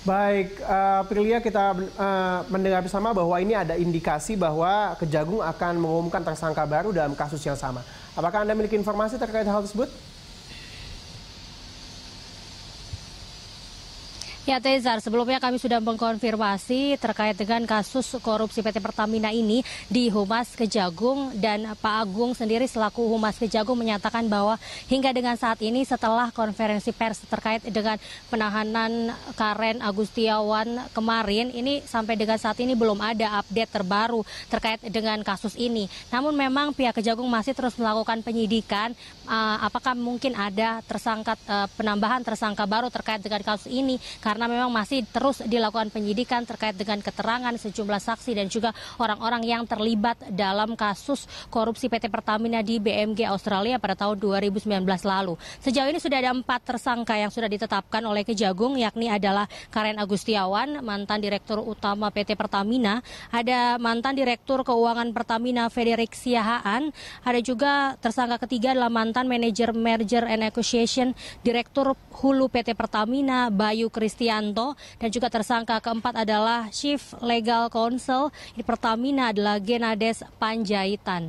Baik, uh, eh, Prilia kita uh, mendengar bersama bahwa ini ada indikasi bahwa Kejagung akan mengumumkan tersangka baru dalam kasus yang sama. Apakah Anda memiliki informasi terkait hal tersebut? Ya Tezar, sebelumnya kami sudah mengkonfirmasi terkait dengan kasus korupsi PT Pertamina ini di Humas Kejagung dan Pak Agung sendiri selaku Humas Kejagung menyatakan bahwa hingga dengan saat ini setelah konferensi pers terkait dengan penahanan Karen Agustiawan kemarin ini sampai dengan saat ini belum ada update terbaru terkait dengan kasus ini. Namun memang pihak Kejagung masih terus melakukan penyidikan eh, apakah mungkin ada tersangka eh, penambahan tersangka baru terkait dengan kasus ini karena karena memang masih terus dilakukan penyidikan terkait dengan keterangan sejumlah saksi dan juga orang-orang yang terlibat dalam kasus korupsi PT Pertamina di BMG Australia pada tahun 2019 lalu. Sejauh ini sudah ada empat tersangka yang sudah ditetapkan oleh Kejagung, yakni adalah Karen Agustiawan, mantan Direktur Utama PT Pertamina, ada mantan Direktur Keuangan Pertamina Federik Siahaan, ada juga tersangka ketiga adalah mantan Manajer Merger and Acquisition Direktur Hulu PT Pertamina Bayu Kristi Kristianto dan juga tersangka keempat adalah Chief Legal Counsel di Pertamina adalah Genades Panjaitan.